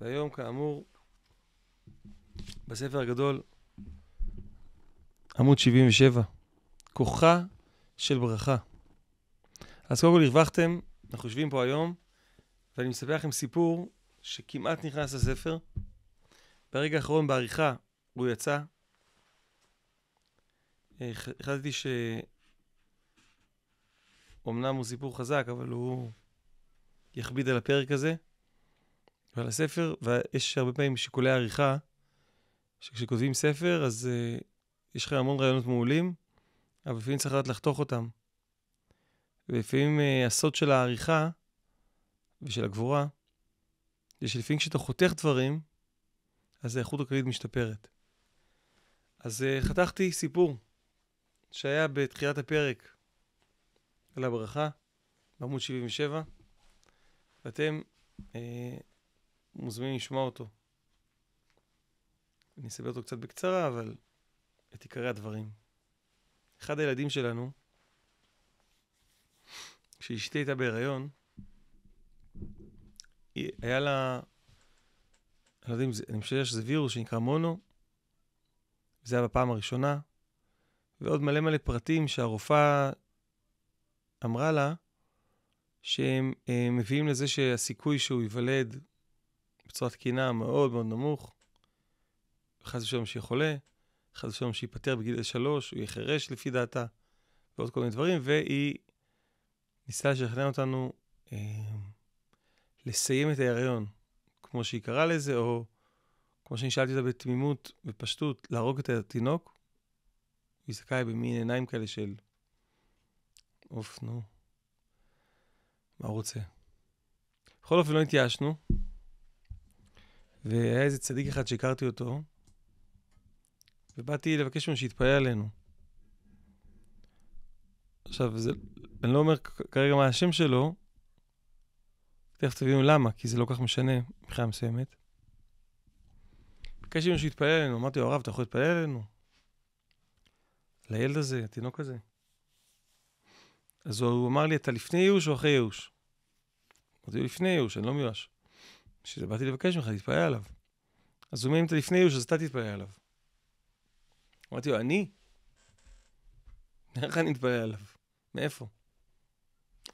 והיום, כאמור, בספר הגדול, עמוד 77, כוחה של ברכה. אז קודם כל הרווחתם, אנחנו יושבים פה היום, ואני מספר לכם סיפור שכמעט נכנס לספר. ברגע האחרון בעריכה הוא יצא. אה, החלטתי ש... אמנם הוא סיפור חזק, אבל הוא יכביד על הפרק הזה. ועל הספר, ויש הרבה פעמים שיקולי עריכה, שכשכותבים ספר, אז uh, יש לך המון רעיונות מעולים, אבל לפעמים צריך לדעת לחתוך אותם. ולפעמים uh, הסוד של העריכה ושל הגבורה, זה שלפעמים כשאתה חותך דברים, אז האיכות הכללית משתפרת. אז uh, חתכתי סיפור שהיה בתחילת הפרק על הברכה, בעמוד 77, ואתם Uh, מוזמנים לשמוע אותו. אני אסביר אותו קצת בקצרה, אבל את עיקרי הדברים. אחד הילדים שלנו, כשאשתי הייתה בהיריון, היה לה, אני לא יודע אם זה, אני חושב שזה וירוס שנקרא מונו, זה היה בפעם הראשונה, ועוד מלא מלא פרטים שהרופאה אמרה לה, שהם אה, מביאים לזה שהסיכוי שהוא ייוולד בצורת תקינה מאוד מאוד נמוך. חס ושלום שיהיה חולה, חס ושלום שייפטר בגיל שלוש, הוא יחרש לפי דעתה, ועוד כל מיני דברים, והיא ניסתה לשכנע אותנו אה, לסיים את ההיריון, כמו שהיא קראה לזה, או כמו שאני שאלתי אותה בתמימות ופשטות, להרוג את התינוק. היא זכאי במין עיניים כאלה של, אוף, נו, מה הוא רוצה? בכל אופן, לא התייאשנו. והיה איזה צדיק אחד שהכרתי אותו, ובאתי לבקש ממנו שיתפלל עלינו. עכשיו, זה, אני לא אומר כרגע מה השם שלו, תכף תבינו למה, כי זה לא כל כך משנה מבחינה מסוימת. ביקשתי ממנו שיתפלל עלינו, אמרתי לו, הרב, אתה יכול להתפלל עלינו? לילד הזה, התינוק הזה. אז הוא אמר לי, אתה לפני ייאוש או אחרי ייאוש? אמרתי לו, לפני ייאוש, אני לא מיואש. שבאתי לבקש ממך, תתפלל עליו. אז הוא אומר, אם אתה לפני יוש, אז אתה תתפלל עליו. אמרתי לו, אני? איך אני אתפלל עליו? מאיפה?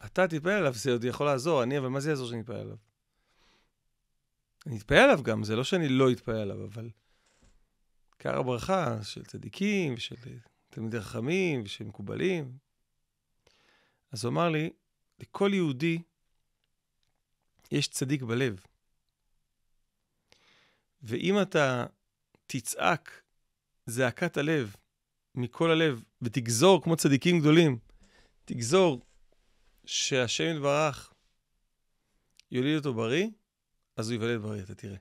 אתה תתפלל עליו, זה עוד יכול לעזור, אני, אבל מה זה יעזור שאני אתפלל עליו? אני אתפלל עליו גם, זה לא שאני לא אתפלל עליו, אבל עיקר הברכה של צדיקים, ושל תלמידי חכמים, ושל מקובלים. אז הוא אמר לי, לכל יהודי יש צדיק בלב. ואם אתה תצעק זעקת הלב מכל הלב, ותגזור, כמו צדיקים גדולים, תגזור שהשם יתברך יוליד אותו בריא, אז הוא יוולד בריא, אתה תראה.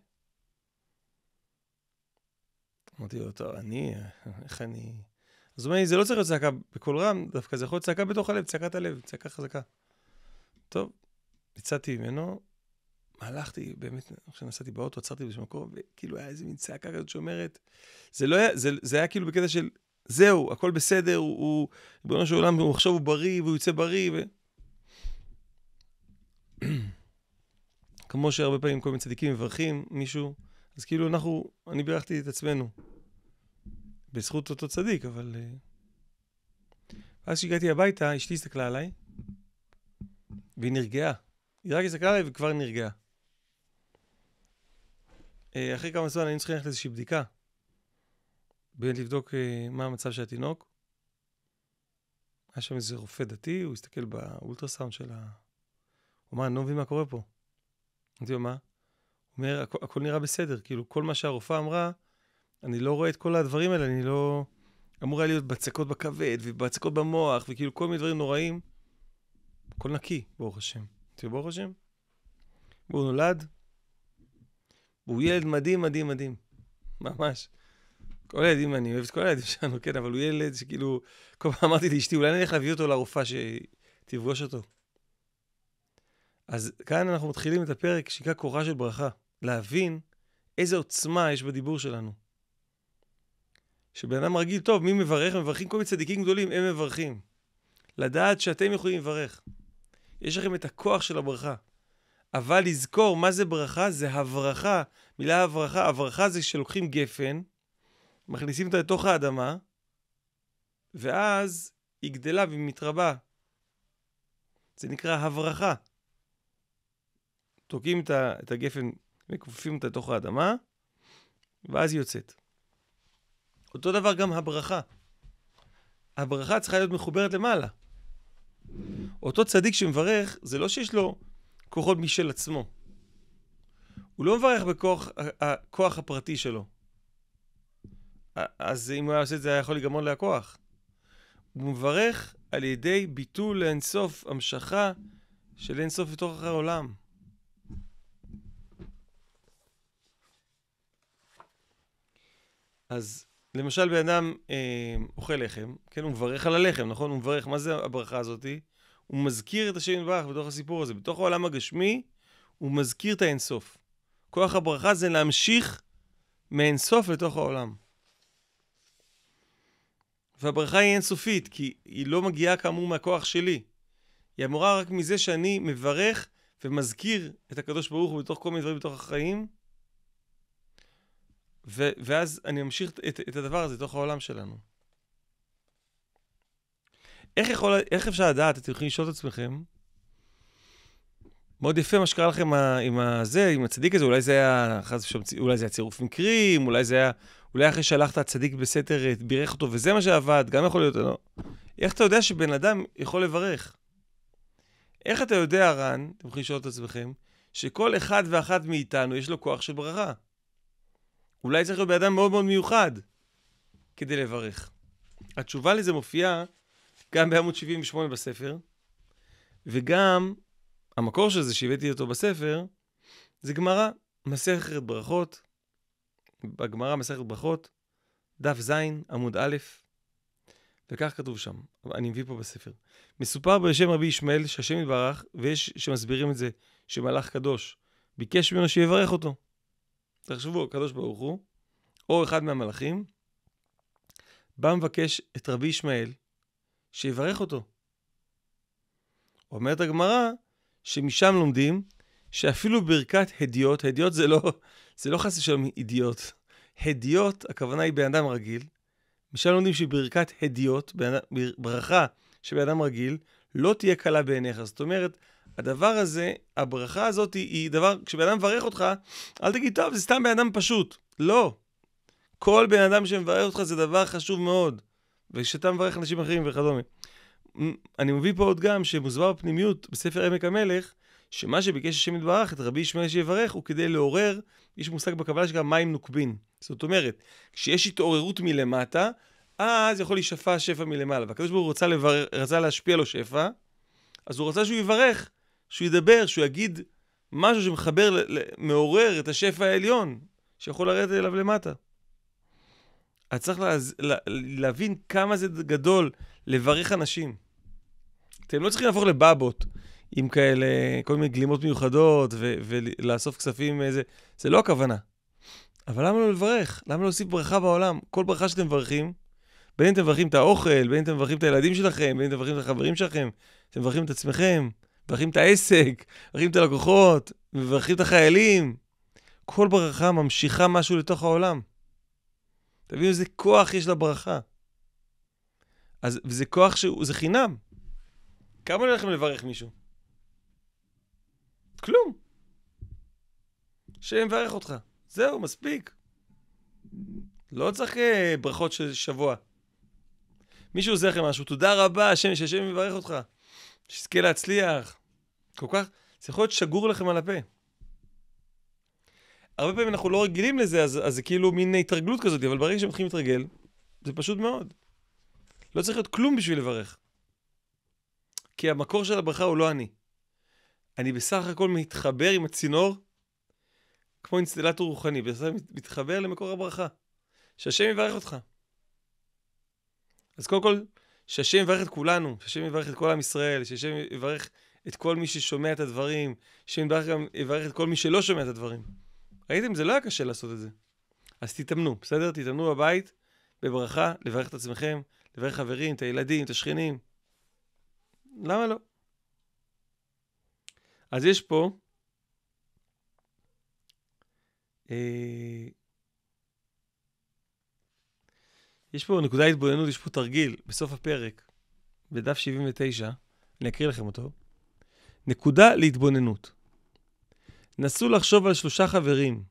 אמרתי לו, טוב, אני, איך אני... אז הוא אומר לי, זה לא צריך להיות צעקה בקול רם, דווקא זה יכול להיות צעקה בתוך הלב, צעקת הלב, צעקה חזקה. טוב, יצאתי ממנו, הלכתי, באמת, עכשיו נסעתי באוטו, עצרתי באיזשהו מקום, וכאילו היה איזה מין צעקה כזאת שאומרת, זה לא היה, זה, זה היה כאילו בקטע של, זהו, הכל בסדר, הוא, ריבונו של עולם, הוא עכשיו הוא בריא, והוא יוצא בריא, ו... כמו שהרבה פעמים כל מיני צדיקים מברכים מישהו, אז כאילו אנחנו, אני בירכתי את עצמנו. בזכות אותו צדיק, אבל... אה, ואז כשהגעתי הביתה, אשתי הסתכלה עליי, והיא נרגעה. היא רק הסתכלה עליי וכבר נרגעה. אה, אחרי כמה זמן היינו צריכים ללכת לאיזושהי בדיקה. באמת לבדוק אה, מה המצב של התינוק. היה שם איזה רופא דתי, הוא הסתכל באולטרסאונד של ה... הוא אמר, אני לא מבין מה קורה פה. אמרתי לו, מה? הוא אומר, הכ- הכל נראה בסדר. כאילו, כל מה שהרופאה אמרה, אני לא רואה את כל הדברים האלה, אני לא... אמור היה להיות בצקות בכבד, ובצקות במוח, וכאילו כל מיני דברים נוראים. הכל נקי, ברוך השם. אמרתי לו, ברוך השם. והוא נולד, והוא ילד מדהים, מדהים, מדהים. ממש. כל הילדים, אני אוהב את כל הילדים שלנו, כן, אבל הוא ילד שכאילו, כל פעם אמרתי לאשתי, אולי אני נלך להביא אותו לרופאה שתפגוש אותו. אז כאן אנחנו מתחילים את הפרק שנקרא קורה של ברכה. להבין איזה עוצמה יש בדיבור שלנו. שבן אדם רגיל, טוב, מי מברך? מברכים כל מיני צדיקים גדולים, הם מברכים. לדעת שאתם יכולים לברך. יש לכם את הכוח של הברכה. אבל לזכור מה זה ברכה, זה הברכה. מילה הברכה, הברכה זה שלוקחים גפן, מכניסים אותה לתוך האדמה, ואז היא גדלה והיא מתרבה. זה נקרא הברכה. תוקעים את הגפן, מכופפים אותה לתוך האדמה, ואז היא יוצאת. אותו דבר גם הברכה. הברכה צריכה להיות מחוברת למעלה. אותו צדיק שמברך, זה לא שיש לו כוחות משל עצמו. הוא לא מברך בכוח הכוח אה, אה, הפרטי שלו. אז אם הוא היה עושה את זה, היה יכול לגמור להכוח. הוא מברך על ידי ביטול לאינסוף, המשכה של אינסוף לתוך העולם. אז למשל, בן אדם אה, אוכל לחם, כן, הוא מברך על הלחם, נכון? הוא מברך, מה זה הברכה הזאתי? הוא מזכיר את השם יתברך בתוך הסיפור הזה. בתוך העולם הגשמי, הוא מזכיר את האינסוף. כוח הברכה זה להמשיך מאינסוף לתוך העולם. והברכה היא אינסופית, כי היא לא מגיעה כאמור מהכוח שלי. היא אמורה רק מזה שאני מברך ומזכיר את הקדוש ברוך הוא בתוך כל מיני דברים בתוך החיים, ו- ואז אני אמשיך את, את הדבר הזה לתוך העולם שלנו. איך, יכול, איך אפשר לדעת, אתם יכולים לשאול את עצמכם, מאוד יפה מה שקרה לכם עם הזה, עם הצדיק הזה, אולי זה היה, חס אולי זה היה צירוף מקרים, אולי זה היה, אולי אחרי שהלכת הצדיק בסתר, אה, בירך אותו, וזה מה שעבד, גם יכול להיות, אה, לא. איך אתה יודע שבן אדם יכול לברך? איך אתה יודע, רן, אתם יכולים לשאול את עצמכם, שכל אחד ואחת מאיתנו יש לו כוח של ברכה? אולי צריך להיות בן אדם מאוד מאוד מיוחד כדי לברך. התשובה לזה מופיעה גם בעמוד 78 בספר, וגם המקור של זה שהבאתי אותו בספר, זה גמרא, מסכת ברכות, בגמרא מסכת ברכות, דף ז, עמוד א', וכך כתוב שם, אני מביא פה בספר. מסופר בשם רבי ישמעאל שהשם יתברך, ויש שמסבירים את זה, שמלאך קדוש ביקש ממנו שיברך אותו. תחשבו, הקדוש ברוך הוא, או אחד מהמלאכים, בא מבקש את רבי ישמעאל, שיברך אותו. אומרת הגמרא שמשם לומדים שאפילו ברכת הדיוט, הדיוט זה לא, זה לא חס ושלום אידיוט, הדיוט, הכוונה היא בן אדם רגיל. משם לומדים שברכת הדיוט, ברכה של בן אדם רגיל, לא תהיה קלה בעיניך. זאת אומרת, הדבר הזה, הברכה הזאת היא דבר, כשבן אדם מברך אותך, אל תגיד, טוב, זה סתם בן אדם פשוט. לא. כל בן אדם שמברך אותך זה דבר חשוב מאוד. ושאתה מברך אנשים אחרים וכדומה. אני מביא פה עוד גם שמוסבר בפנימיות בספר עמק המלך, שמה שביקש השם יתברך, את רבי ישמעאל שיברך, הוא כדי לעורר, יש מושג בקבלה שגם מים נוקבין. זאת אומרת, כשיש התעוררות מלמטה, אז יכול להישפע שפע מלמעלה. והקדוש ברוך הוא רצה, לבר... רצה להשפיע לו שפע, אז הוא רצה שהוא יברך, שהוא ידבר, שהוא יגיד משהו שמחבר, מעורר את השפע העליון, שיכול לרדת אליו למטה. אז צריך לה, לה, להבין כמה זה גדול לברך אנשים. אתם לא צריכים להפוך לבאבות עם כאלה, כל מיני גלימות מיוחדות ו- ולאסוף כספים, איזה... אה, זה לא הכוונה. אבל למה לא לברך? למה לא להוסיף ברכה בעולם? כל ברכה שאתם מברכים, בין אם אתם מברכים את האוכל, בין אם אתם מברכים את הילדים שלכם, בין אם אתם מברכים את החברים שלכם, אתם מברכים את עצמכם, מברכים את העסק, מברכים את הלקוחות, מברכים את החיילים. כל ברכה ממשיכה משהו לתוך העולם. תבין איזה כוח יש לברכה. אז זה כוח שהוא, זה חינם. כמה עולה לברך מישהו? כלום. מברך אותך. זהו, מספיק. לא צריך אה, ברכות של שבוע. מישהו עוזר לכם משהו, תודה רבה, השם, שהשם יברך אותך. שיזכה להצליח. כל כך, זה יכול להיות שגור לכם על הפה. הרבה פעמים אנחנו לא רגילים לזה, אז, אז זה כאילו מין התרגלות כזאת, אבל ברגע שמתחילים להתרגל, זה פשוט מאוד. לא צריך להיות כלום בשביל לברך. כי המקור של הברכה הוא לא אני. אני בסך הכל מתחבר עם הצינור, כמו אינסטלטור רוחני, בסך הכל מתחבר למקור הברכה. שהשם יברך אותך. אז קודם כל, שהשם יברך את כולנו, שהשם יברך את כל עם ישראל, שהשם יברך את כל מי ששומע את הדברים, שהשם יברך גם יברך את כל מי שלא שומע את הדברים. ראיתם? זה לא היה קשה לעשות את זה. אז תתאמנו, בסדר? תתאמנו בבית, בברכה, לברך את עצמכם, לברך חברים, את הילדים, את השכנים. למה לא? אז יש פה... אה, יש פה נקודה התבוננות, יש פה תרגיל בסוף הפרק, בדף 79, אני אקריא לכם אותו. נקודה להתבוננות. נסו לחשוב על שלושה חברים,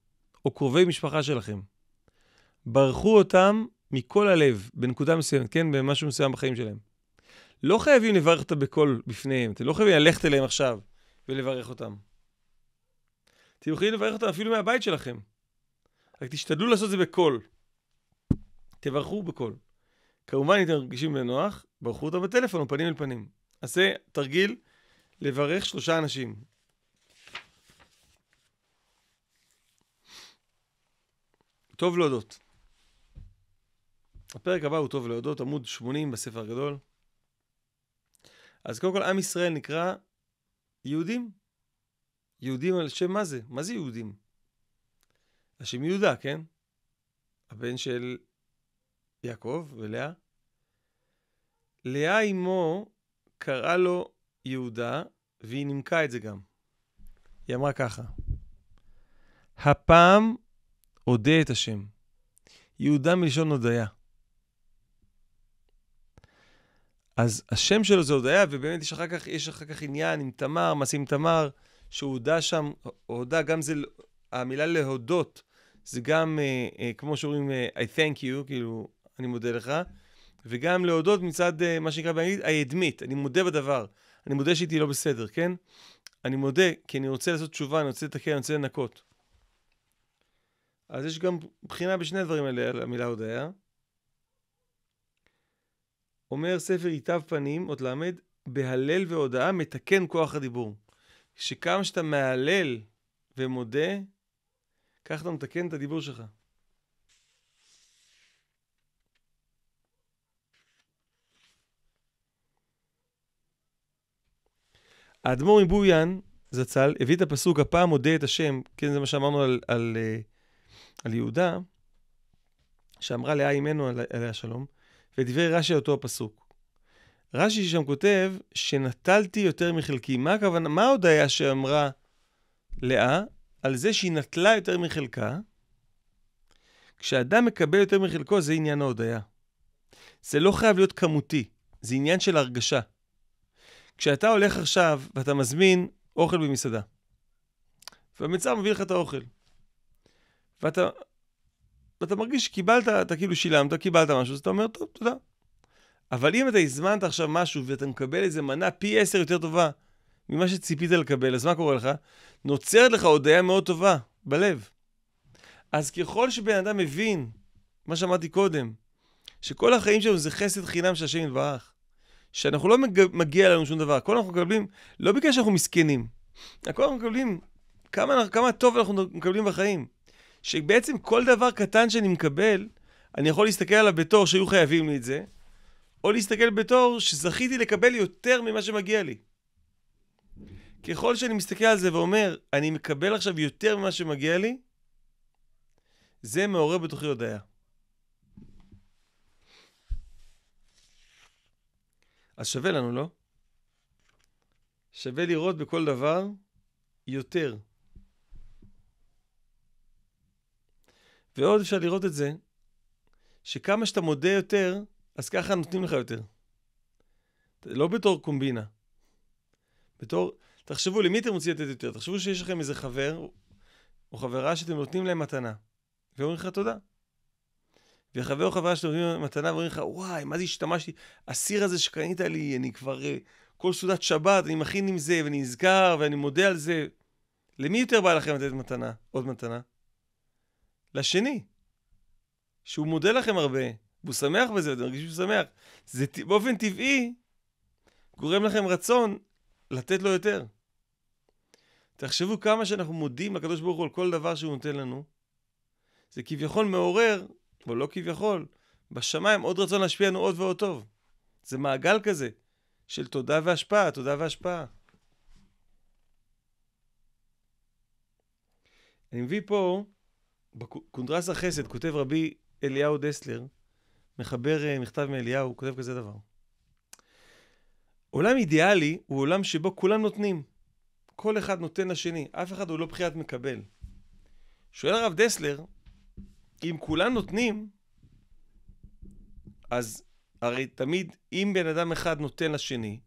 או קרובי משפחה שלכם. ברחו אותם מכל הלב, בנקודה מסוימת, כן? במשהו מסוים בחיים שלהם. לא חייבים לברך אותם בקול בפניהם, אתם לא חייבים ללכת אליהם עכשיו ולברך אותם. אתם יכולים לברך אותם אפילו מהבית שלכם. רק תשתדלו לעשות את זה בקול. תברכו בקול. כמובן, אם אתם מרגישים בנוח, ברכו אותם בטלפון או פנים אל פנים. עשה תרגיל לברך שלושה אנשים. טוב להודות. הפרק הבא הוא טוב להודות, עמוד 80 בספר הגדול. אז קודם כל, עם ישראל נקרא יהודים. יהודים על שם מה זה? מה זה יהודים? השם יהודה, כן? הבן של יעקב ולאה. לאה אמו קראה לו יהודה, והיא נימקה את זה גם. היא אמרה ככה: הפעם אודה את השם. יהודה מלשון הודיה. אז השם שלו זה הודיה, ובאמת יש אחר כך, יש אחר כך עניין עם תמר, מעשים עם תמר, שהוא הודה שם, הודה, גם זה, המילה להודות, זה גם, אה, אה, כמו שאומרים, אה, I thank you, כאילו, אני מודה לך, וגם להודות מצד, אה, מה שנקרא באנגלית, I admit, אני מודה בדבר, אני מודה שהייתי לא בסדר, כן? אני מודה, כי אני רוצה לעשות תשובה, אני רוצה לתקן, אני רוצה לנקות. אז יש גם בחינה בשני הדברים האלה על המילה הודיה. אומר ספר ייטב פנים, עוד למד, בהלל והודאה מתקן כוח הדיבור. שכמה שאתה מהלל ומודה, כך אתה מתקן את הדיבור שלך. האדמו"ר מבויאן זצ"ל הביא את הפסוק, הפעם מודה את השם, כן, זה מה שאמרנו על, על, על אה, על יהודה, שאמרה לאה אימנו עליה שלום, ודברי רש"י אותו הפסוק. רש"י שם כותב שנטלתי יותר מחלקי. מה הכוונה, מה היה שאמרה לאה על זה שהיא נטלה יותר מחלקה? כשאדם מקבל יותר מחלקו זה עניין ההודיה. זה לא חייב להיות כמותי, זה עניין של הרגשה. כשאתה הולך עכשיו ואתה מזמין אוכל במסעדה, והמצער מביא לך את האוכל, ואתה, ואתה מרגיש שקיבלת, אתה כאילו שילמת, קיבלת משהו, אז אתה אומר, טוב, תודה. אבל אם אתה הזמנת עכשיו משהו ואתה מקבל איזה מנה פי עשר יותר טובה ממה שציפית לקבל, אז מה קורה לך? נוצרת לך הודיה מאוד טובה בלב. אז ככל שבן אדם מבין, מה שאמרתי קודם, שכל החיים שלנו זה חסד חינם של השם יתברך, שאנחנו לא מג... מגיע לנו שום דבר, הכל אנחנו מקבלים, לא בגלל שאנחנו מסכנים, הכל אנחנו מקבלים, כמה, כמה טוב אנחנו מקבלים בחיים. שבעצם כל דבר קטן שאני מקבל, אני יכול להסתכל עליו בתור שהיו חייבים לי את זה, או להסתכל בתור שזכיתי לקבל יותר ממה שמגיע לי. ככל שאני מסתכל על זה ואומר, אני מקבל עכשיו יותר ממה שמגיע לי, זה מעורר בתוכי הודיה. אז שווה לנו, לא? שווה לראות בכל דבר יותר. ועוד אפשר לראות את זה, שכמה שאתה מודה יותר, אז ככה נותנים לך יותר. לא בתור קומבינה. בתור, תחשבו, למי אתם רוצים לתת יותר? תחשבו שיש לכם איזה חבר או חברה שאתם נותנים להם מתנה, ואומרים לך תודה. וחבר או חברה שאתם נותנים להם מתנה ואומרים לך, וואי, מה זה השתמשתי? הסיר הזה שקנית לי, אני כבר... אה, כל סעודת שבת, אני מכין עם זה, ואני נזכר, ואני מודה על זה. למי יותר בא לכם לתת מתנה? עוד מתנה? לשני, שהוא מודה לכם הרבה, והוא שמח בזה, אתם מרגישים שהוא שמח. זה באופן טבעי גורם לכם רצון לתת לו יותר. תחשבו כמה שאנחנו מודים לקדוש ברוך הוא על כל דבר שהוא נותן לנו. זה כביכול מעורר, או לא כביכול, בשמיים עוד רצון להשפיע לנו עוד ועוד טוב. זה מעגל כזה של תודה והשפעה, תודה והשפעה. אני מביא פה בקונדרס החסד כותב רבי אליהו דסלר, מחבר אה, מכתב מאליהו, הוא כותב כזה דבר. עולם אידיאלי הוא עולם שבו כולם נותנים. כל אחד נותן לשני, אף אחד הוא לא בחיית מקבל. שואל הרב דסלר, אם כולם נותנים, אז הרי תמיד, אם בן אדם אחד נותן לשני,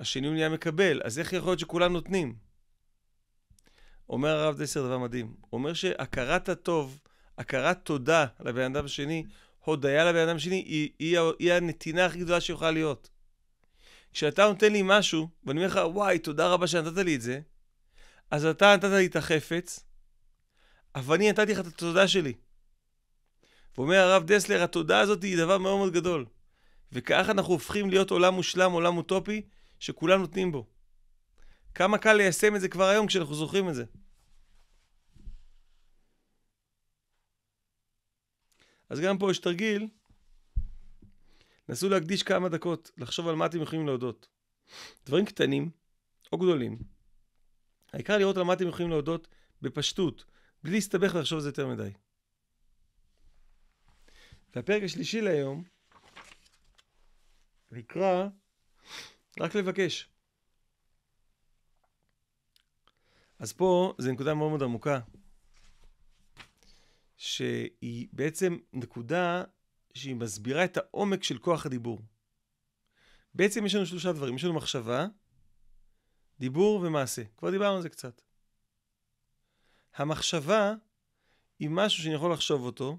השני הוא נהיה מקבל, אז איך יכול להיות שכולם נותנים? אומר הרב דסר דבר מדהים. הוא אומר שהכרת הטוב, הכרת תודה לבן אדם השני, הודיה לבן אדם השני, היא, היא, היא הנתינה הכי גדולה שיכולה להיות. כשאתה נותן לי משהו, ואני אומר לך, וואי, תודה רבה שנתת לי את זה, אז אתה נתת לי את החפץ, אבל אני נתתי לך את התודה שלי. ואומר הרב דסלר, התודה הזאת היא דבר מאוד מאוד גדול. וככה אנחנו הופכים להיות עולם מושלם, עולם אוטופי, שכולם נותנים בו. כמה קל ליישם את זה כבר היום כשאנחנו זוכרים את זה. אז גם פה יש תרגיל. נסו להקדיש כמה דקות לחשוב על מה אתם יכולים להודות. דברים קטנים או גדולים. העיקר לראות על מה אתם יכולים להודות בפשטות, בלי להסתבך לחשוב על זה יותר מדי. והפרק השלישי להיום נקרא רק לבקש. אז פה זו נקודה מאוד מאוד עמוקה, שהיא בעצם נקודה שהיא מסבירה את העומק של כוח הדיבור. בעצם יש לנו שלושה דברים, יש לנו מחשבה, דיבור ומעשה. כבר דיברנו על זה קצת. המחשבה היא משהו שאני יכול לחשוב אותו,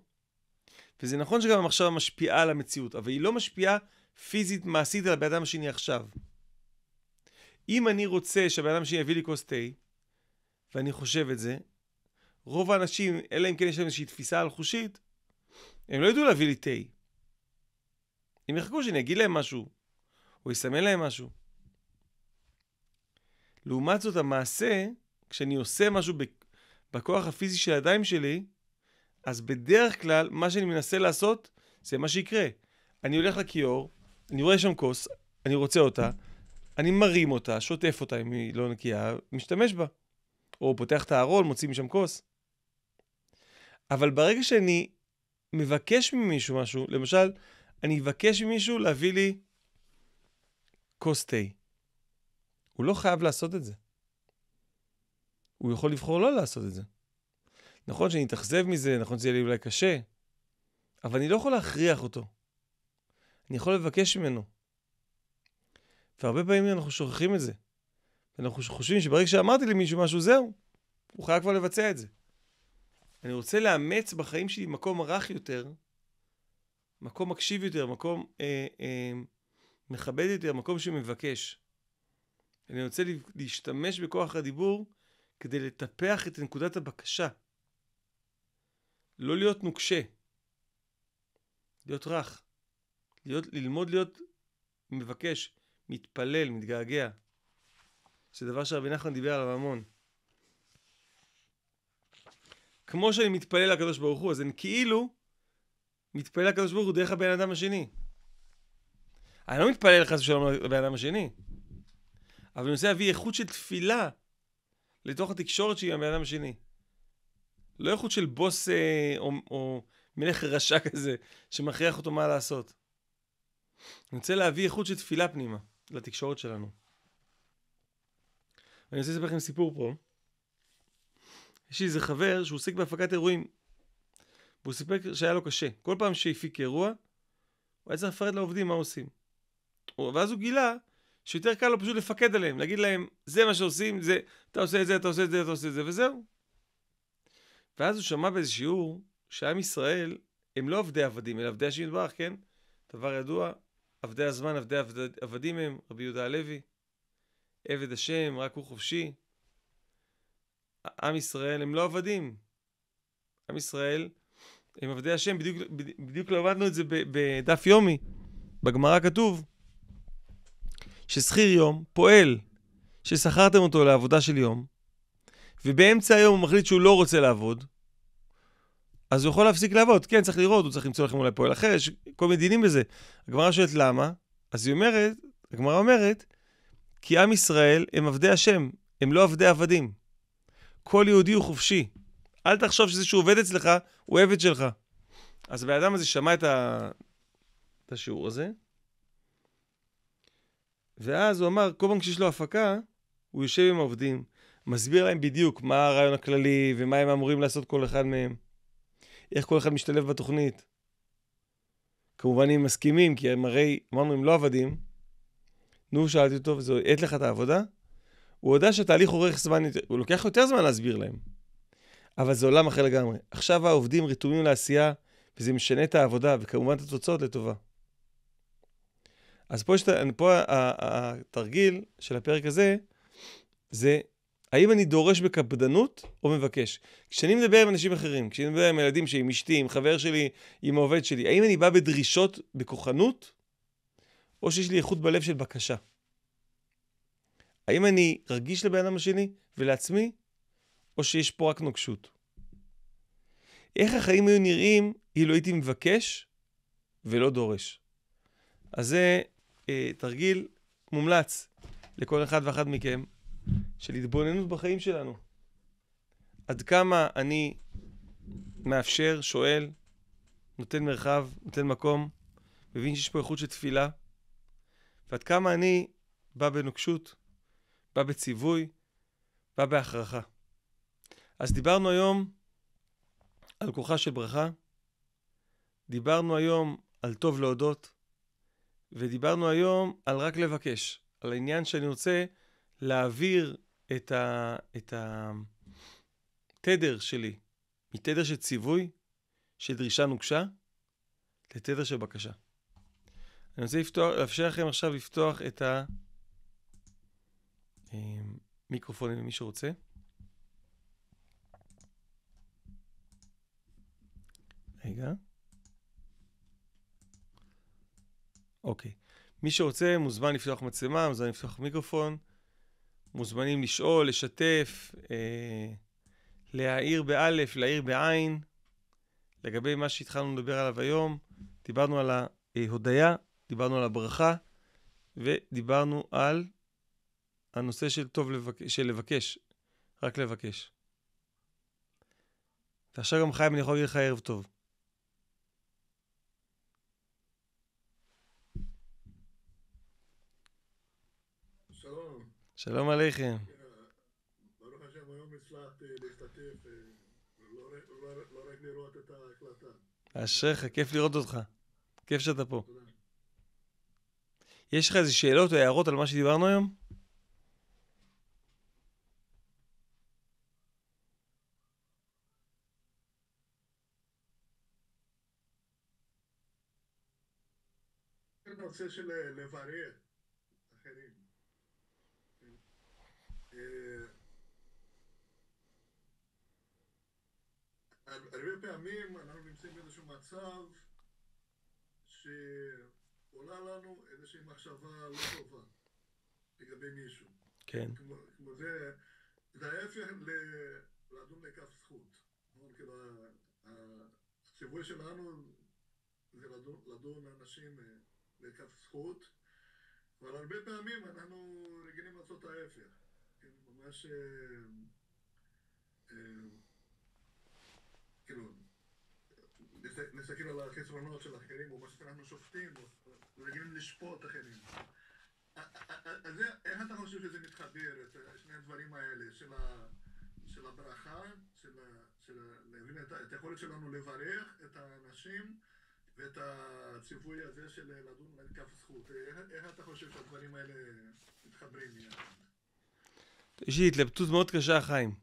וזה נכון שגם המחשבה משפיעה על המציאות, אבל היא לא משפיעה פיזית, מעשית, על הבן אדם השני עכשיו. אם אני רוצה שהבן אדם השני יביא לי כוס תה, ואני חושב את זה, רוב האנשים, אלא אם כן יש להם איזושהי תפיסה אלחושית, הם לא ידעו להביא לי תה. הם יחכו שאני אגיד להם משהו, או אסמן להם משהו. לעומת זאת, המעשה, כשאני עושה משהו בכוח הפיזי של הידיים שלי, אז בדרך כלל, מה שאני מנסה לעשות, זה מה שיקרה. אני הולך לכיור, אני רואה שם כוס, אני רוצה אותה, אני מרים אותה, שוטף אותה אם היא לא נקייה, משתמש בה. או פותח את הארון, מוציא משם כוס. אבל ברגע שאני מבקש ממישהו משהו, למשל, אני אבקש ממישהו להביא לי כוס תה. הוא לא חייב לעשות את זה. הוא יכול לבחור לא לעשות את זה. נכון שאני אתאכזב מזה, נכון שזה יהיה לי אולי קשה, אבל אני לא יכול להכריח אותו. אני יכול לבקש ממנו. והרבה פעמים אנחנו שוכחים את זה. אנחנו חושבים שברגע שאמרתי למישהו משהו, זהו, הוא חייב כבר לבצע את זה. אני רוצה לאמץ בחיים שלי מקום רך יותר, מקום מקשיב יותר, מקום אה, אה, מכבד יותר, מקום שמבקש. אני רוצה להשתמש בכוח הדיבור כדי לטפח את נקודת הבקשה. לא להיות נוקשה, להיות רך, להיות, ללמוד להיות מבקש, מתפלל, מתגעגע. שזה דבר שרבי נחמן דיבר עליו המון. כמו שאני מתפלל לקדוש ברוך הוא, אז אני כאילו מתפלל לקדוש ברוך הוא דרך הבן אדם השני. אני לא מתפלל חס ושלום לבן אדם השני, אבל אני רוצה להביא איכות של תפילה לתוך התקשורת שהיא עם הבן אדם השני. לא איכות של בוס אה, או, או מלך רשע כזה שמכריח אותו מה לעשות. אני רוצה להביא איכות של תפילה פנימה לתקשורת שלנו. אני רוצה לספר לכם סיפור פה. יש לי איזה חבר שהוא עוסק בהפקת אירועים, והוא סיפר שהיה לו קשה. כל פעם שהפיק אירוע, הוא היה צריך לפרט לעובדים מה עושים. ואז הוא גילה שיותר קל לו פשוט לפקד עליהם, להגיד להם, זה מה שעושים, זה, אתה עושה את זה, אתה עושה את זה, אתה עושה את זה, וזהו. ואז הוא שמע באיזה שיעור שעם ישראל הם לא עבדי עבדים, אלא עבדי השם יתברך, כן? דבר ידוע, עבדי הזמן, עבדי עבד, עבדים הם, רבי יהודה הלוי. עבד השם, רק הוא חופשי. עם ישראל הם לא עבדים. עם ישראל הם עבדי השם, בדיוק, בדיוק לא למדנו את זה בדף יומי. בגמרא כתוב ששכיר יום פועל, ששכרתם אותו לעבודה של יום, ובאמצע היום הוא מחליט שהוא לא רוצה לעבוד, אז הוא יכול להפסיק לעבוד. כן, צריך לראות, הוא צריך למצוא לכם אולי פועל אחר, יש כל מיני דינים בזה. הגמרא שואלת למה, אז היא אומרת, הגמרא אומרת, כי עם ישראל הם עבדי השם, הם לא עבדי עבדים. כל יהודי הוא חופשי. אל תחשוב שזה שהוא עובד אצלך, הוא עבד שלך. אז הבן אדם הזה שמע את, ה... את השיעור הזה, ואז הוא אמר, כל פעם כשיש לו הפקה, הוא יושב עם העובדים, מסביר להם בדיוק מה הרעיון הכללי ומה הם אמורים לעשות כל אחד מהם, איך כל אחד משתלב בתוכנית. כמובן, אם מסכימים, כי הם הרי, אמרנו, הם לא עבדים, נו, שאלתי אותו, וזה האט לך את העבודה? הוא הודה שהתהליך אורך זמן, הוא לוקח יותר זמן להסביר להם. אבל זה עולם אחר לגמרי. עכשיו העובדים רתומים לעשייה, וזה משנה את העבודה, וכמובן את התוצאות לטובה. אז פה, שת, פה התרגיל של הפרק הזה, זה האם אני דורש בקפדנות או מבקש? כשאני מדבר עם אנשים אחרים, כשאני מדבר עם ילדים שלי, עם אשתי, עם חבר שלי, עם העובד שלי, האם אני בא בדרישות בכוחנות, או שיש לי איכות בלב של בקשה. האם אני רגיש לבן אדם השני ולעצמי, או שיש פה רק נוקשות? איך החיים היו נראים אילו הייתי מבקש ולא דורש? אז זה אה, תרגיל מומלץ לכל אחד ואחד מכם של התבוננות בחיים שלנו. עד כמה אני מאפשר, שואל, נותן מרחב, נותן מקום, מבין שיש פה איכות של תפילה, ועד כמה אני בא בנוקשות, בא בציווי, בא בהכרחה. אז דיברנו היום על כוחה של ברכה, דיברנו היום על טוב להודות, ודיברנו היום על רק לבקש, על העניין שאני רוצה להעביר את, ה, את התדר שלי מתדר של ציווי, של דרישה נוקשה, לתדר של בקשה. אני רוצה לפתוח, לאפשר לכם עכשיו לפתוח את המיקרופונים אמ, למי שרוצה. רגע. אוקיי. מי שרוצה מוזמן לפתוח מצלמה, מוזמן לפתוח מיקרופון, מוזמנים לשאול, לשתף, אה, להעיר באלף, להעיר בעין, לגבי מה שהתחלנו לדבר עליו היום. דיברנו על ההודיה דיברנו על הברכה, ודיברנו על הנושא של טוב לבק... של לבקש, רק לבקש. ועכשיו גם חיים, אני יכול להגיד לך ערב טוב. שלום. עליכם. כן, ברוך השם, היום הצלחת להשתתף, אה, לא רק לא לא לראות את ההקלטה. אשריך, כיף לראות אותך. כיף שאתה פה. תודה. יש לך איזה שאלות או הערות על מה שדיברנו היום? הנושא של אה, לברר אחרים. אה, הרבה פעמים אנחנו נמצאים באיזשהו מצב ש... עולה לנו איזושהי מחשבה לא טובה לגבי מישהו. כן. כמו, כמו זה, זה ההפך לדון לכף זכות. נכון? כאילו, הציווי שלנו זה לדון, לדון אנשים אה, לכף זכות, אבל הרבה פעמים אנחנו רגילים לעשות ההפך. כן, ממש... אה, להסתכל כאילו על החסרונות של אחרים, או מה שקראנו שופטים, או רגילים לשפוט אחרים. אז איך אתה חושב שזה מתחבר, את אה, שני הדברים האלה, של, ה, של הברכה, של, ה, של ה, להבין את, את היכולת שלנו לברך את האנשים, ואת הציווי הזה של לדון על כף זכות? אה, איך, איך אתה חושב שהדברים האלה מתחברים יש לי התלבטות מאוד קשה, חיים.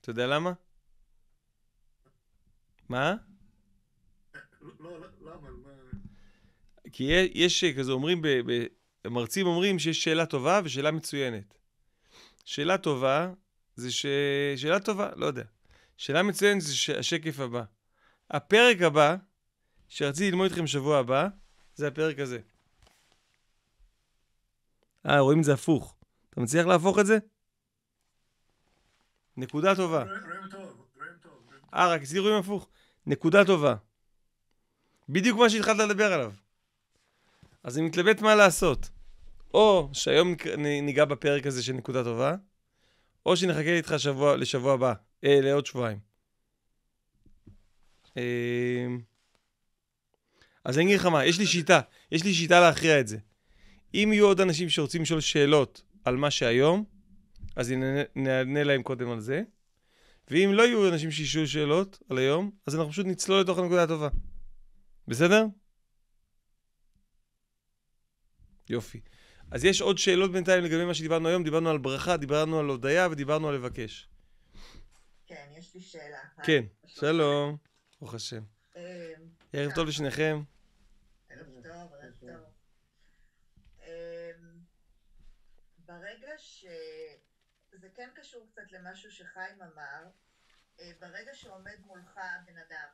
אתה יודע למה? מה? לא, לא, לא, כי יש כזה, אומרים, מרצים אומרים שיש שאלה טובה ושאלה מצוינת. שאלה טובה זה ש... שאלה טובה, לא יודע. שאלה מצוינת זה ש... השקף הבא. הפרק הבא, שרציתי ללמוד איתכם בשבוע הבא, זה הפרק הזה. אה, רואים את זה הפוך. אתה מצליח להפוך את זה? נקודה טובה. רואים טוב, רואים טוב. אה, רק אצלי רואים הפוך. נקודה טובה. בדיוק מה שהתחלת לדבר עליו. אז אני מתלבט מה לעשות. או שהיום ניגע בפרק הזה של נקודה טובה, או שנחכה איתך שבוע, לשבוע הבא, אה, לעוד שבועיים. אה, אז אני אגיד לך מה, יש לי שיטה, יש לי שיטה להכריע את זה. אם יהיו עוד אנשים שרוצים לשאול שאלות על מה שהיום, אז נענה להם קודם על זה. ואם לא יהיו אנשים שישאלו שאלות על היום, אז אנחנו פשוט נצלול לתוך הנקודה הטובה. בסדר? יופי. אז יש עוד שאלות בינתיים לגבי מה שדיברנו היום? דיברנו על ברכה, דיברנו על הודיה ודיברנו על לבקש. כן, יש לי שאלה. כן, שלום, ברוך השם. אמ, ערב טוב לשניכם. ערב טוב, ערב טוב. אמ, ברגע ש... זה כן קשור קצת למשהו שחיים אמר, אה, ברגע שעומד מולך בן אדם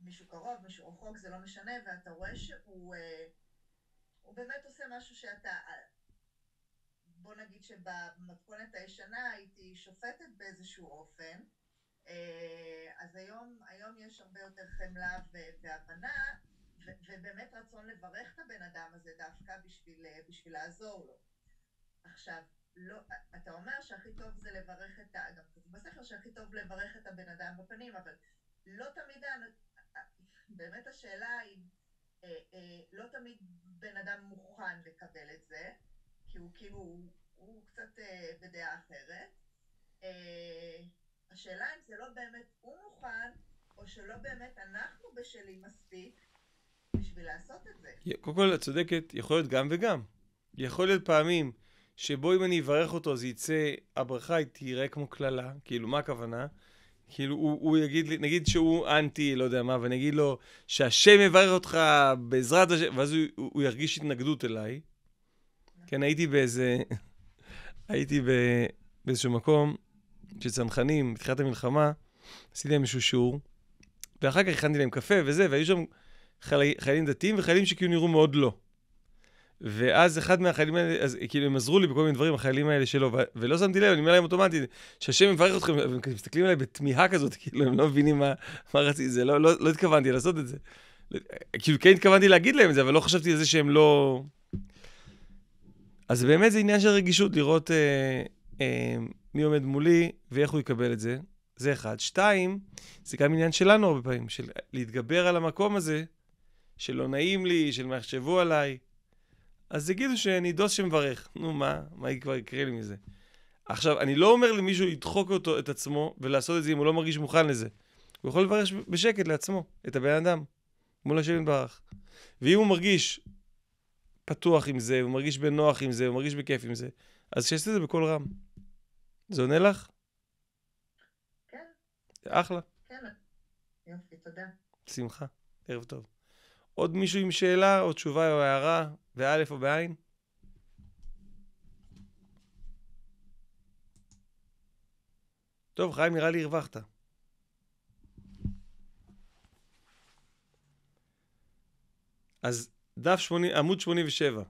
מישהו קרוב, מישהו רחוק, זה לא משנה, ואתה רואה שהוא אה, הוא באמת עושה משהו שאתה, אה, בוא נגיד שבמתכונת הישנה הייתי שופטת באיזשהו אופן, אה, אז היום, היום יש הרבה יותר חמלה והבנה, ובאמת רצון לברך את הבן אדם הזה דווקא בשביל, בשביל לעזור לו. עכשיו, לא, אתה אומר שהכי טוב זה לברך את ה... גם כתוב בספר שהכי טוב לברך את הבן אדם בפנים, אבל לא תמיד באמת השאלה היא, אה, אה, לא תמיד בן אדם מוכן לקבל את זה, כי הוא כאילו, הוא, הוא קצת אה, בדעה אחרת. אה, השאלה אם זה לא באמת הוא מוכן, או שלא באמת אנחנו בשלים מספיק בשביל לעשות את זה. קודם כל, את צודקת, יכול להיות גם וגם. יכול להיות פעמים שבו אם אני אברך אותו זה יצא, הברכה תיראה כמו קללה, כאילו, מה הכוונה? כאילו, הוא, הוא יגיד לי, נגיד שהוא אנטי, לא יודע מה, ואני אגיד לו שהשם יברך אותך בעזרת השם, ואז הוא, הוא, הוא ירגיש התנגדות אליי. כן, הייתי באיזה, הייתי ב, באיזשהו מקום של צנחנים, בתחילת המלחמה, עשיתי להם איזשהו שיעור, ואחר כך הכנתי להם קפה וזה, והיו שם חיילים דתיים וחיילים שכאילו נראו מאוד לא. ואז אחד מהחיילים האלה, אז כאילו הם עזרו לי בכל מיני דברים, החיילים האלה שלו, ולא שמתי לב, אני אומר להם אוטומטית, שהשם יברך אתכם, והם מסתכלים עליי בתמיהה כזאת, כאילו הם לא מבינים מה, מה רציתי, זה לא, לא, לא התכוונתי לעשות את זה. כאילו כן התכוונתי להגיד להם את זה, אבל לא חשבתי על זה שהם לא... אז באמת זה עניין של רגישות, לראות אה, אה, מי עומד מולי ואיך הוא יקבל את זה. זה אחד. שתיים, זה גם עניין שלנו הרבה פעמים, של להתגבר על המקום הזה, שלא נעים לי, של מה יחשבו עליי. אז יגידו שאני דוס שמברך. נו, מה? מה כבר יקרה לי מזה? עכשיו, אני לא אומר למישהו לדחוק אותו, את עצמו, ולעשות את זה אם הוא לא מרגיש מוכן לזה. הוא יכול לברך בשקט לעצמו, את הבן אדם, מול השם יתברך. ואם הוא מרגיש פתוח עם זה, הוא מרגיש בנוח עם זה, הוא מרגיש בכיף עם זה, אז שיעשה את זה בקול רם. זה עונה לך? כן. אחלה. כן. יופי, תודה. שמחה. ערב טוב. עוד מישהו עם שאלה או תשובה או הערה? באלף או בעין? טוב, חיים, נראה לי הרווחת. אז דף 80, עמוד 87.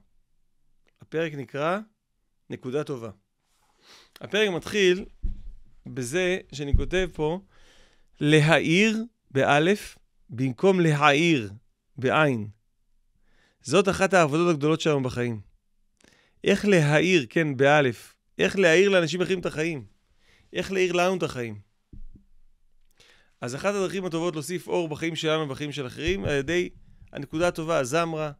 הפרק נקרא נקודה טובה. הפרק מתחיל בזה שאני כותב פה להעיר באלף במקום להעיר בעין. זאת אחת העבודות הגדולות שלנו בחיים. איך להאיר, כן, באלף, איך להאיר לאנשים אחרים את החיים. איך להאיר לנו את החיים. אז אחת הדרכים הטובות להוסיף אור בחיים שלנו ובחיים של אחרים, על ידי הנקודה הטובה, הזמרה.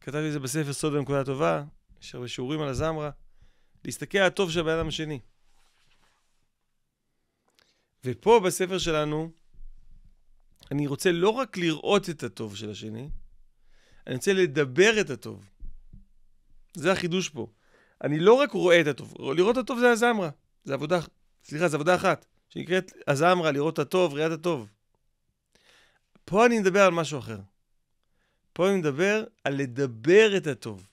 כתבתי את זה בספר סוד הנקודה הטובה, יש הרבה שיעורים על הזמרה. להסתכל על הטוב של הבן אדם השני. ופה בספר שלנו, אני רוצה לא רק לראות את הטוב של השני, אני רוצה לדבר את הטוב. זה החידוש פה. אני לא רק רואה את הטוב, לראות את הטוב זה הזמרה. זה עבודה, סליחה, זה עבודה אחת, שנקראת הזמרה, לראות את הטוב, ראיית הטוב. פה אני מדבר על משהו אחר. פה אני מדבר על לדבר את הטוב.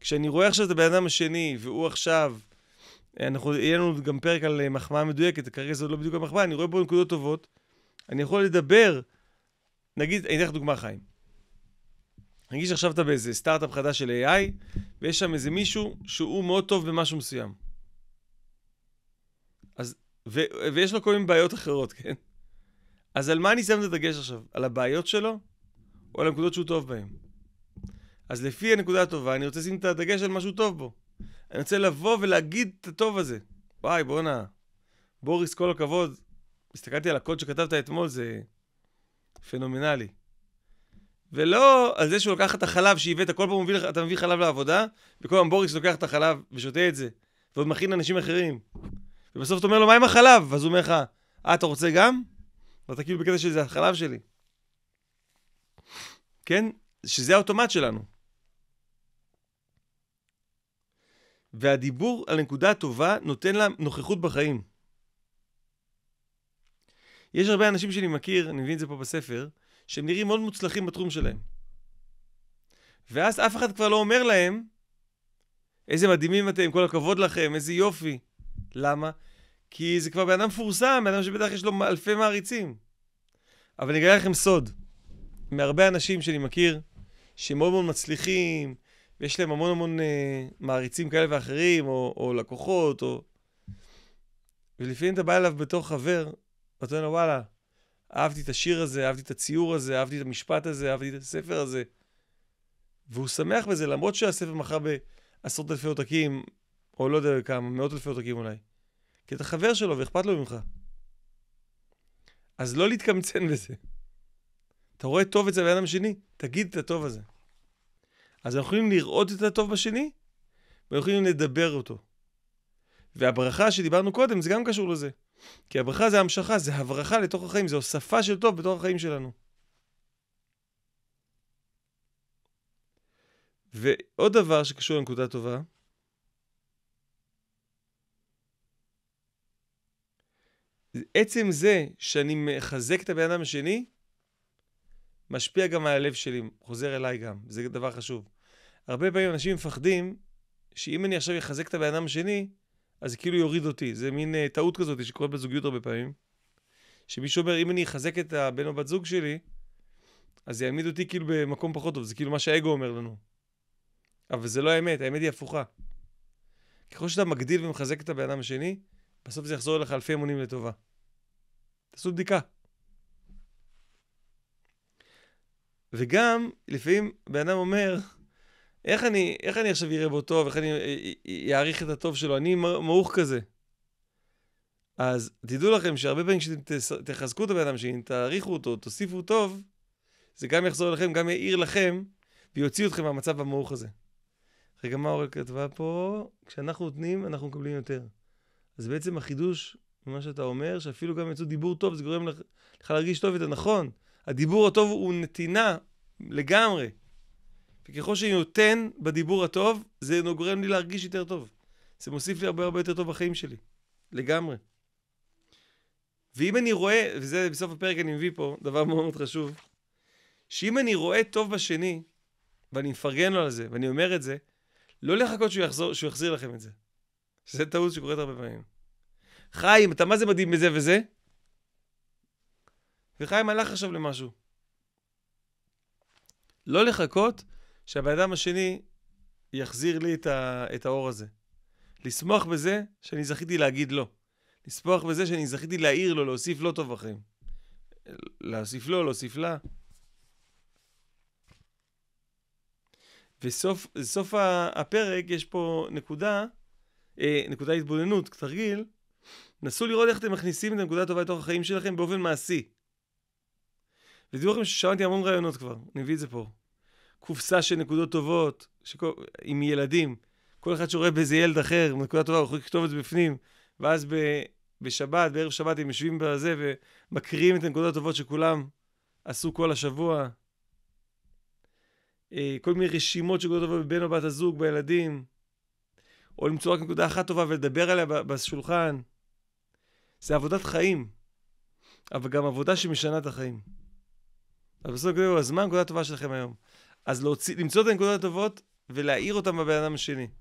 כשאני רואה עכשיו את הבן אדם השני, והוא עכשיו, אנחנו, יהיה לנו גם פרק על אה, מחמאה מדויקת, כרגע זה עוד לא בדיוק המחמאה, אני רואה פה נקודות טובות, אני יכול לדבר, נגיד, אני אתן לך דוגמה, חיים. נגיד שעכשיו אתה באיזה סטארט-אפ חדש של AI, ויש שם איזה מישהו שהוא מאוד טוב במשהו מסוים. אז, ו, ויש לו כל מיני בעיות אחרות, כן? אז על מה אני שם את הדגש עכשיו? על הבעיות שלו, או על הנקודות שהוא טוב בהן? אז לפי הנקודה הטובה, אני רוצה לשים את הדגש על מה טוב בו. אני רוצה לבוא ולהגיד את הטוב הזה. וואי, בואנה, בוריס, כל הכבוד. הסתכלתי על הקוד שכתבת אתמול, זה פנומנלי. ולא על זה שהוא לוקח את החלב שהבאת, כל פעם מביא, אתה מביא חלב לעבודה, וכל פעם בוריס לוקח את החלב ושותה את זה, ועוד מכין אנשים אחרים. ובסוף אתה אומר לו, מה עם החלב? ואז הוא אומר לך, אה, אתה רוצה גם? ואתה כאילו בקטע שזה החלב שלי. כן? שזה האוטומט שלנו. והדיבור על הנקודה הטובה נותן לה נוכחות בחיים. יש הרבה אנשים שאני מכיר, אני מבין את זה פה בספר, שהם נראים מאוד מוצלחים בתחום שלהם. ואז אף אחד כבר לא אומר להם, איזה מדהימים אתם, כל הכבוד לכם, איזה יופי. למה? כי זה כבר בן אדם מפורסם, בן אדם שבטח יש לו אלפי מעריצים. אבל אני אגלה לכם סוד. מהרבה אנשים שאני מכיר, שהם מאוד מאוד מצליחים, ויש להם המון המון uh, מעריצים כאלה ואחרים, או, או לקוחות, או... ולפעמים אתה בא אליו בתור חבר, ואתה אומר לו, וואלה, אהבתי את השיר הזה, אהבתי את הציור הזה, אהבתי את המשפט הזה, אהבתי את הספר הזה. והוא שמח בזה, למרות שהספר מכר בעשרות אלפי עותקים, או לא יודע כמה, מאות אלפי עותקים אולי. כי אתה חבר שלו ואכפת לו ממך. אז לא להתקמצן בזה. אתה רואה טוב אצל האדם השני, תגיד את הטוב הזה. אז אנחנו יכולים לראות את הטוב בשני, ואנחנו יכולים לדבר אותו. והברכה שדיברנו קודם, זה גם קשור לזה. כי הברכה זה המשכה, זה הברכה לתוך החיים, זה הוספה של טוב בתוך החיים שלנו. ועוד דבר שקשור לנקודה טובה, עצם זה שאני מחזק את הבן אדם השני, משפיע גם על הלב שלי, חוזר אליי גם, זה דבר חשוב. הרבה פעמים אנשים מפחדים שאם אני עכשיו אחזק את הבן אדם השני, אז זה כאילו יוריד אותי. זה מין uh, טעות כזאת שקורית בזוגיות הרבה פעמים. שמישהו אומר, אם אני אחזק את הבן או בת זוג שלי, אז יעמיד אותי כאילו במקום פחות טוב. זה כאילו מה שהאגו אומר לנו. אבל זה לא האמת, האמת היא הפוכה. ככל שאתה מגדיל ומחזק את הבן אדם השני, בסוף זה יחזור אליך אלפי אמונים לטובה. תעשו בדיקה. וגם, לפעמים בן אדם אומר, איך אני, איך אני עכשיו אראה בו טוב, איך אני אעריך אה, אה, אה, את הטוב שלו? אני מעוך כזה. אז תדעו לכם שהרבה פעמים כשאתם תחזקו את הבן אדם שאם תעריכו אותו, תוסיפו טוב, זה גם יחזור אליכם, גם יעיר לכם, ויוציא אתכם מהמצב המעוך הזה. רגע, מה אורל כתבה פה? כשאנחנו נותנים, אנחנו מקבלים יותר. אז בעצם החידוש מה שאתה אומר, שאפילו גם יצאו דיבור טוב, זה גורם לך, לך להרגיש טוב יותר, נכון. הדיבור הטוב הוא נתינה לגמרי. וככל שאני נותן בדיבור הטוב, זה גורם לי להרגיש יותר טוב. זה מוסיף לי הרבה הרבה יותר טוב בחיים שלי. לגמרי. ואם אני רואה, וזה בסוף הפרק אני מביא פה, דבר מאוד מאוד חשוב, שאם אני רואה טוב בשני, ואני מפרגן לו על זה, ואני אומר את זה, לא לחכות שהוא, יחזור, שהוא יחזיר לכם את זה. שזה טעות שקורית הרבה פעמים. חיים, אתה מה זה מדהים בזה וזה? וחיים הלך עכשיו למשהו. לא לחכות שהבן אדם השני יחזיר לי את, ה, את האור הזה. לשמוח בזה שאני זכיתי להגיד לא. לשמוח בזה שאני זכיתי להעיר לו, להוסיף לא טוב אחרים. להוסיף לו, לא, להוסיף לה. וסוף הפרק יש פה נקודה, אה, נקודה התבוננות, תרגיל. נסו לראות איך אתם מכניסים את הנקודה הטובה לתוך החיים שלכם באופן מעשי. ותדעו לכם ששמעתי המון רעיונות כבר, אני מביא את זה פה. קופסה של נקודות טובות, שכל, עם ילדים. כל אחד שרואה באיזה ילד אחר, נקודה טובה, הוא יכול לכתוב את זה בפנים. ואז ב, בשבת, בערב שבת, הם יושבים בזה ומקריאים את הנקודות הטובות שכולם עשו כל השבוע. אה, כל מיני רשימות של נקודות טובות בבן או בת הזוג, בילדים. או למצוא רק נקודה אחת טובה ולדבר עליה בשולחן. זה עבודת חיים, אבל גם עבודה שמשנה את החיים. אז בסוף אז מה הנקודה הטובה שלכם היום. אז להוציא, למצוא את הנקודות הטובות ולהעיר אותם בבן אדם השני.